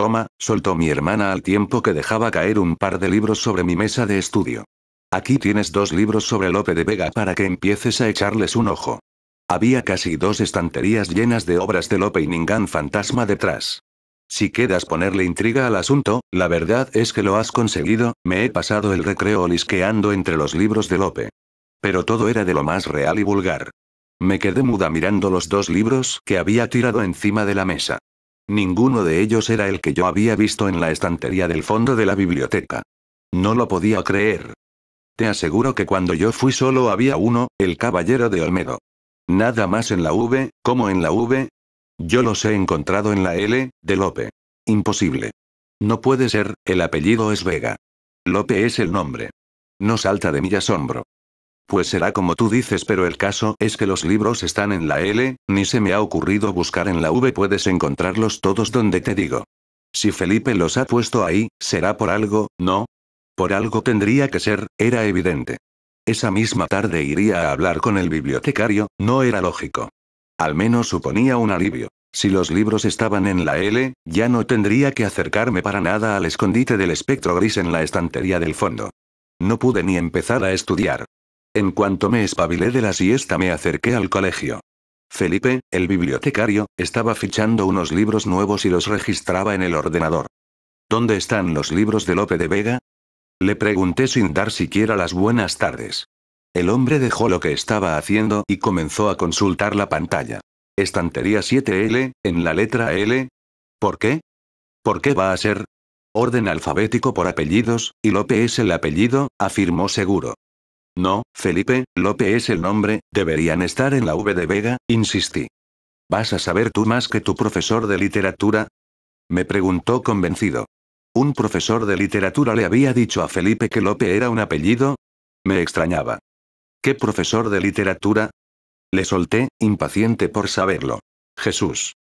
Toma, soltó mi hermana al tiempo que dejaba caer un par de libros sobre mi mesa de estudio. Aquí tienes dos libros sobre Lope de Vega para que empieces a echarles un ojo. Había casi dos estanterías llenas de obras de Lope y ningún fantasma detrás. Si quedas ponerle intriga al asunto, la verdad es que lo has conseguido, me he pasado el recreo lisqueando entre los libros de Lope. Pero todo era de lo más real y vulgar. Me quedé muda mirando los dos libros que había tirado encima de la mesa. Ninguno de ellos era el que yo había visto en la estantería del fondo de la biblioteca. No lo podía creer. Te aseguro que cuando yo fui solo había uno, el caballero de Olmedo. Nada más en la V, como en la V. Yo los he encontrado en la L, de Lope. Imposible. No puede ser, el apellido es Vega. Lope es el nombre. No salta de mi asombro. Pues será como tú dices, pero el caso es que los libros están en la L, ni se me ha ocurrido buscar en la V, puedes encontrarlos todos donde te digo. Si Felipe los ha puesto ahí, será por algo, ¿no? Por algo tendría que ser, era evidente. Esa misma tarde iría a hablar con el bibliotecario, no era lógico. Al menos suponía un alivio. Si los libros estaban en la L, ya no tendría que acercarme para nada al escondite del espectro gris en la estantería del fondo. No pude ni empezar a estudiar. En cuanto me espabilé de la siesta me acerqué al colegio. Felipe, el bibliotecario, estaba fichando unos libros nuevos y los registraba en el ordenador. ¿Dónde están los libros de Lope de Vega? Le pregunté sin dar siquiera las buenas tardes. El hombre dejó lo que estaba haciendo y comenzó a consultar la pantalla. Estantería 7L, en la letra L. ¿Por qué? ¿Por qué va a ser? Orden alfabético por apellidos, y Lope es el apellido, afirmó seguro. No, Felipe, Lope es el nombre, deberían estar en la V de Vega, insistí. ¿Vas a saber tú más que tu profesor de literatura? Me preguntó convencido. ¿Un profesor de literatura le había dicho a Felipe que Lope era un apellido? Me extrañaba. ¿Qué profesor de literatura? Le solté, impaciente por saberlo. Jesús.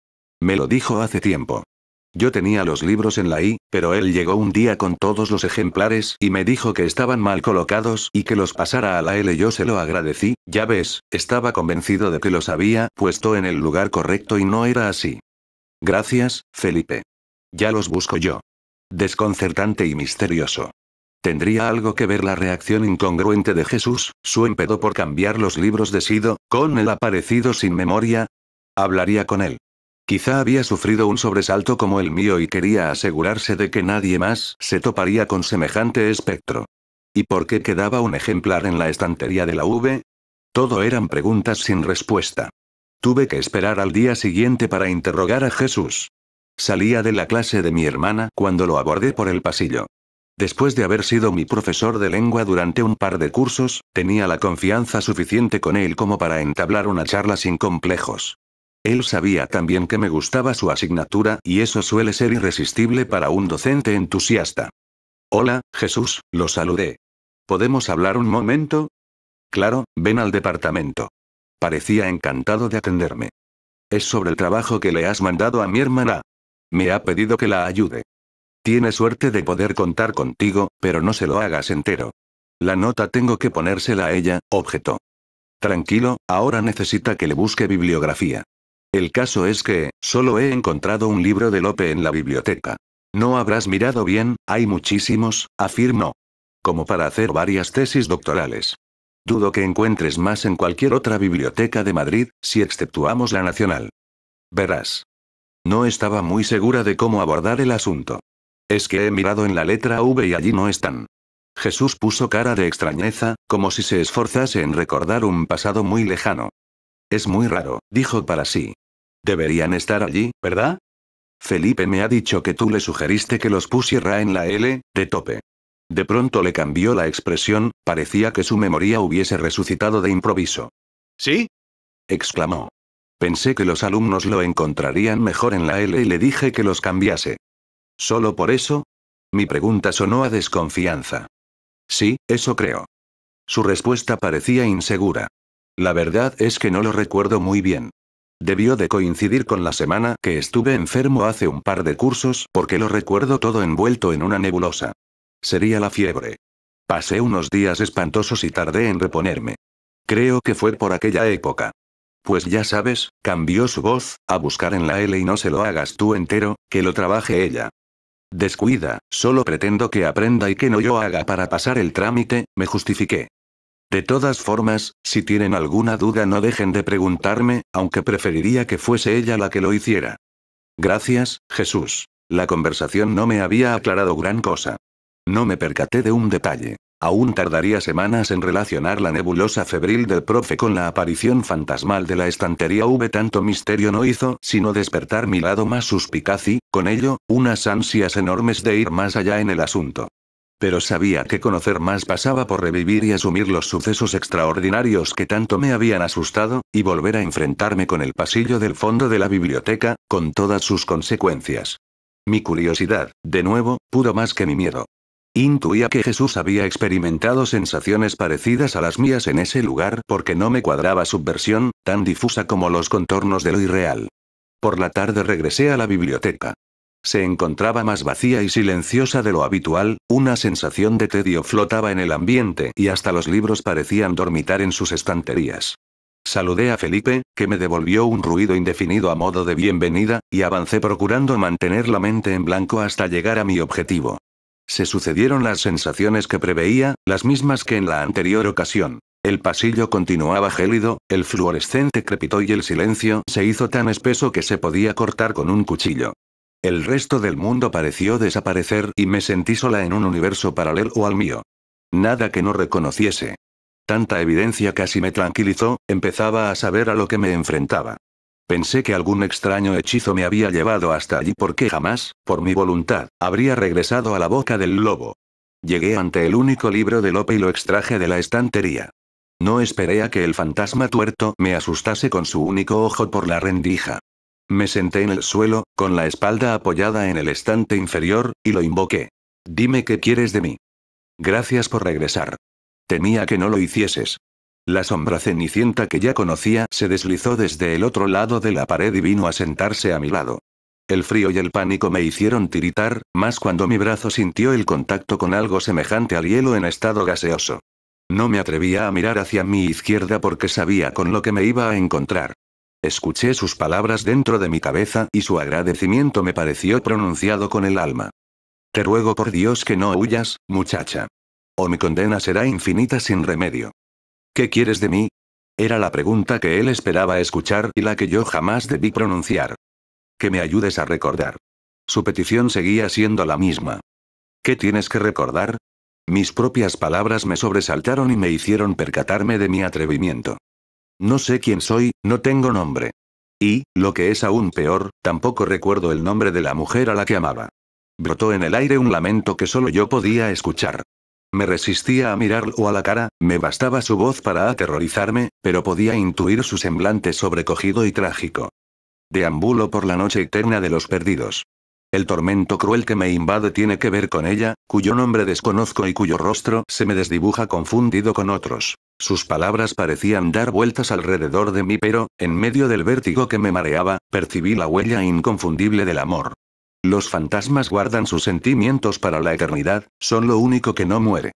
Me lo dijo hace tiempo. Yo tenía los libros en la I, pero él llegó un día con todos los ejemplares y me dijo que estaban mal colocados y que los pasara a la L. Yo se lo agradecí, ya ves, estaba convencido de que los había puesto en el lugar correcto y no era así. Gracias, Felipe. Ya los busco yo. Desconcertante y misterioso. ¿Tendría algo que ver la reacción incongruente de Jesús, su empedo por cambiar los libros de Sido, con el aparecido sin memoria? Hablaría con él. Quizá había sufrido un sobresalto como el mío y quería asegurarse de que nadie más se toparía con semejante espectro. ¿Y por qué quedaba un ejemplar en la estantería de la V? Todo eran preguntas sin respuesta. Tuve que esperar al día siguiente para interrogar a Jesús. Salía de la clase de mi hermana cuando lo abordé por el pasillo. Después de haber sido mi profesor de lengua durante un par de cursos, tenía la confianza suficiente con él como para entablar una charla sin complejos. Él sabía también que me gustaba su asignatura, y eso suele ser irresistible para un docente entusiasta. Hola, Jesús, lo saludé. ¿Podemos hablar un momento? Claro, ven al departamento. Parecía encantado de atenderme. Es sobre el trabajo que le has mandado a mi hermana. Me ha pedido que la ayude. Tiene suerte de poder contar contigo, pero no se lo hagas entero. La nota tengo que ponérsela a ella, objeto. Tranquilo, ahora necesita que le busque bibliografía. El caso es que, solo he encontrado un libro de Lope en la biblioteca. No habrás mirado bien, hay muchísimos, afirmó. Como para hacer varias tesis doctorales. Dudo que encuentres más en cualquier otra biblioteca de Madrid, si exceptuamos la nacional. Verás. No estaba muy segura de cómo abordar el asunto. Es que he mirado en la letra V y allí no están. Jesús puso cara de extrañeza, como si se esforzase en recordar un pasado muy lejano. Es muy raro, dijo para sí. Deberían estar allí, ¿verdad? Felipe me ha dicho que tú le sugeriste que los pusiera en la L, de tope. De pronto le cambió la expresión, parecía que su memoria hubiese resucitado de improviso. ¿Sí? exclamó. Pensé que los alumnos lo encontrarían mejor en la L y le dije que los cambiase. ¿Solo por eso? Mi pregunta sonó a desconfianza. Sí, eso creo. Su respuesta parecía insegura. La verdad es que no lo recuerdo muy bien. Debió de coincidir con la semana que estuve enfermo hace un par de cursos porque lo recuerdo todo envuelto en una nebulosa. Sería la fiebre. Pasé unos días espantosos y tardé en reponerme. Creo que fue por aquella época. Pues ya sabes, cambió su voz, a buscar en la L y no se lo hagas tú entero, que lo trabaje ella. Descuida, solo pretendo que aprenda y que no yo haga para pasar el trámite, me justifiqué. De todas formas, si tienen alguna duda no dejen de preguntarme, aunque preferiría que fuese ella la que lo hiciera. Gracias, Jesús. La conversación no me había aclarado gran cosa. No me percaté de un detalle. Aún tardaría semanas en relacionar la nebulosa febril del profe con la aparición fantasmal de la estantería V. Tanto misterio no hizo sino despertar mi lado más suspicaz y, con ello, unas ansias enormes de ir más allá en el asunto. Pero sabía que conocer más pasaba por revivir y asumir los sucesos extraordinarios que tanto me habían asustado, y volver a enfrentarme con el pasillo del fondo de la biblioteca, con todas sus consecuencias. Mi curiosidad, de nuevo, pudo más que mi miedo. Intuía que Jesús había experimentado sensaciones parecidas a las mías en ese lugar porque no me cuadraba su versión, tan difusa como los contornos de lo irreal. Por la tarde regresé a la biblioteca se encontraba más vacía y silenciosa de lo habitual, una sensación de tedio flotaba en el ambiente y hasta los libros parecían dormitar en sus estanterías. Saludé a Felipe, que me devolvió un ruido indefinido a modo de bienvenida, y avancé procurando mantener la mente en blanco hasta llegar a mi objetivo. Se sucedieron las sensaciones que preveía, las mismas que en la anterior ocasión. El pasillo continuaba gélido, el fluorescente crepitó y el silencio se hizo tan espeso que se podía cortar con un cuchillo. El resto del mundo pareció desaparecer y me sentí sola en un universo paralelo al mío. Nada que no reconociese. Tanta evidencia casi me tranquilizó, empezaba a saber a lo que me enfrentaba. Pensé que algún extraño hechizo me había llevado hasta allí porque jamás, por mi voluntad, habría regresado a la boca del lobo. Llegué ante el único libro de Lope y lo extraje de la estantería. No esperé a que el fantasma tuerto me asustase con su único ojo por la rendija. Me senté en el suelo, con la espalda apoyada en el estante inferior, y lo invoqué. Dime qué quieres de mí. Gracias por regresar. Temía que no lo hicieses. La sombra cenicienta que ya conocía se deslizó desde el otro lado de la pared y vino a sentarse a mi lado. El frío y el pánico me hicieron tiritar, más cuando mi brazo sintió el contacto con algo semejante al hielo en estado gaseoso. No me atrevía a mirar hacia mi izquierda porque sabía con lo que me iba a encontrar. Escuché sus palabras dentro de mi cabeza y su agradecimiento me pareció pronunciado con el alma. Te ruego por Dios que no huyas, muchacha. O mi condena será infinita sin remedio. ¿Qué quieres de mí? Era la pregunta que él esperaba escuchar y la que yo jamás debí pronunciar. Que me ayudes a recordar. Su petición seguía siendo la misma. ¿Qué tienes que recordar? Mis propias palabras me sobresaltaron y me hicieron percatarme de mi atrevimiento. No sé quién soy, no tengo nombre. Y, lo que es aún peor, tampoco recuerdo el nombre de la mujer a la que amaba. Brotó en el aire un lamento que solo yo podía escuchar. Me resistía a mirarlo a la cara, me bastaba su voz para aterrorizarme, pero podía intuir su semblante sobrecogido y trágico. Deambulo por la noche eterna de los perdidos. El tormento cruel que me invade tiene que ver con ella, cuyo nombre desconozco y cuyo rostro se me desdibuja confundido con otros. Sus palabras parecían dar vueltas alrededor de mí, pero, en medio del vértigo que me mareaba, percibí la huella inconfundible del amor. Los fantasmas guardan sus sentimientos para la eternidad, son lo único que no muere.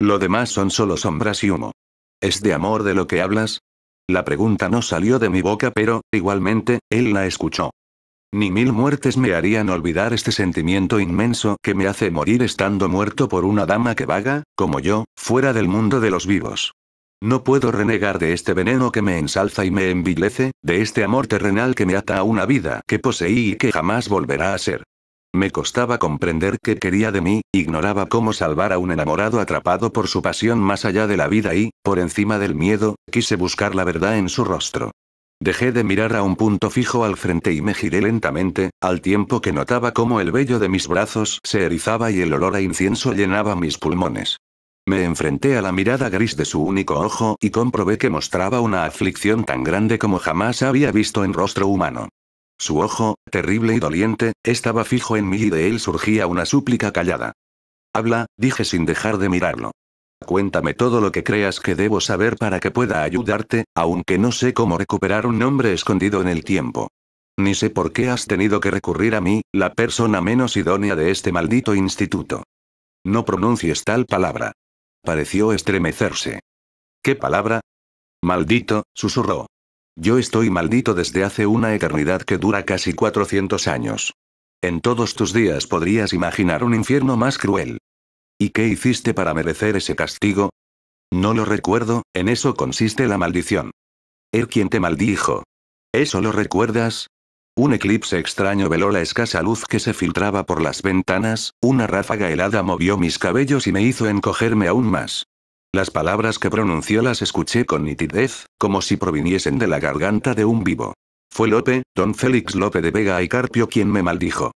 Lo demás son solo sombras y humo. ¿Es de amor de lo que hablas? La pregunta no salió de mi boca, pero, igualmente, él la escuchó. Ni mil muertes me harían olvidar este sentimiento inmenso que me hace morir estando muerto por una dama que vaga, como yo, fuera del mundo de los vivos. No puedo renegar de este veneno que me ensalza y me envilece, de este amor terrenal que me ata a una vida que poseí y que jamás volverá a ser. Me costaba comprender qué quería de mí, ignoraba cómo salvar a un enamorado atrapado por su pasión más allá de la vida y, por encima del miedo, quise buscar la verdad en su rostro. Dejé de mirar a un punto fijo al frente y me giré lentamente, al tiempo que notaba cómo el vello de mis brazos se erizaba y el olor a incienso llenaba mis pulmones. Me enfrenté a la mirada gris de su único ojo y comprobé que mostraba una aflicción tan grande como jamás había visto en rostro humano. Su ojo, terrible y doliente, estaba fijo en mí y de él surgía una súplica callada. Habla, dije sin dejar de mirarlo. Cuéntame todo lo que creas que debo saber para que pueda ayudarte, aunque no sé cómo recuperar un nombre escondido en el tiempo. Ni sé por qué has tenido que recurrir a mí, la persona menos idónea de este maldito instituto. No pronuncies tal palabra pareció estremecerse. ¿Qué palabra? Maldito, susurró. Yo estoy maldito desde hace una eternidad que dura casi 400 años. En todos tus días podrías imaginar un infierno más cruel. ¿Y qué hiciste para merecer ese castigo? No lo recuerdo, en eso consiste la maldición. el quien te maldijo. ¿Eso lo recuerdas? Un eclipse extraño veló la escasa luz que se filtraba por las ventanas, una ráfaga helada movió mis cabellos y me hizo encogerme aún más. Las palabras que pronunció las escuché con nitidez, como si proviniesen de la garganta de un vivo. Fue Lope, don Félix Lope de Vega y Carpio quien me maldijo.